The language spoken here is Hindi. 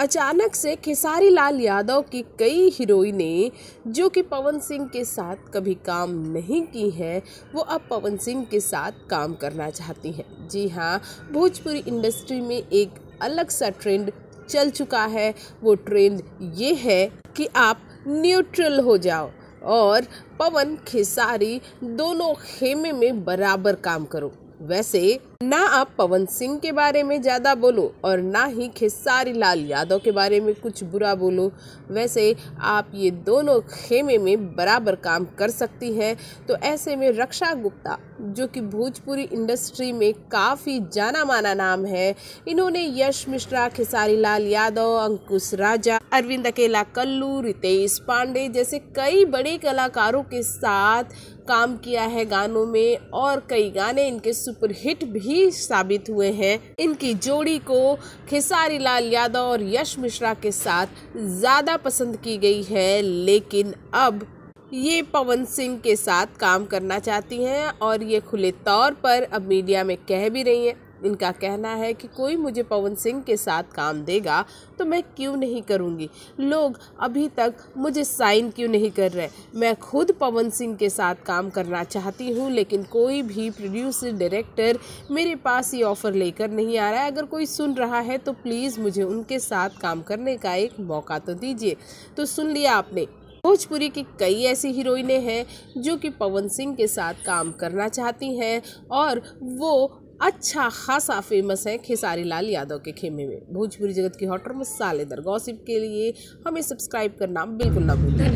अचानक से खेसारी लाल यादव की कई हीरोइनें जो कि पवन सिंह के साथ कभी काम नहीं की हैं वो अब पवन सिंह के साथ काम करना चाहती हैं जी हाँ भोजपुरी इंडस्ट्री में एक अलग सा ट्रेंड चल चुका है वो ट्रेंड ये है कि आप न्यूट्रल हो जाओ और पवन खेसारी दोनों खेमे में बराबर काम करो वैसे ना आप पवन सिंह के बारे में ज़्यादा बोलो और ना ही खेसारी लाल यादव के बारे में कुछ बुरा बोलो वैसे आप ये दोनों खेमे में बराबर काम कर सकती हैं तो ऐसे में रक्षा गुप्ता जो कि भोजपुरी इंडस्ट्री में काफ़ी जाना माना नाम है इन्होंने यश मिश्रा खेसारी लाल यादव अंकुश राजा अरविंद अकेला कल्लू रितेश पांडे जैसे कई बड़े कलाकारों के साथ काम किया है गानों में और कई गाने इनके सुपरहिट भी ही साबित हुए हैं इनकी जोड़ी को खेसारी लाल यादव और यश मिश्रा के साथ ज़्यादा पसंद की गई है लेकिन अब ये पवन सिंह के साथ काम करना चाहती हैं और ये खुले तौर पर अब मीडिया में कह भी रही हैं इनका कहना है कि कोई मुझे पवन सिंह के साथ काम देगा तो मैं क्यों नहीं करूँगी लोग अभी तक मुझे साइन क्यों नहीं कर रहे मैं खुद पवन सिंह के साथ काम करना चाहती हूँ लेकिन कोई भी प्रोड्यूसर डायरेक्टर मेरे पास ये ऑफ़र लेकर नहीं आ रहा है अगर कोई सुन रहा है तो प्लीज़ मुझे उनके साथ काम करने का एक मौका तो दीजिए तो सुन लिया आपने भोजपुरी की कई ऐसी हीरोइनें हैं जो कि पवन सिंह के साथ काम करना चाहती हैं और वो अच्छा खासा फेमस है खेसारी लाल यादव के खेमे में भोजपुरी जगत की हॉट मसालेदार गॉसिप के लिए हमें सब्सक्राइब करना बिल्कुल ना भूलें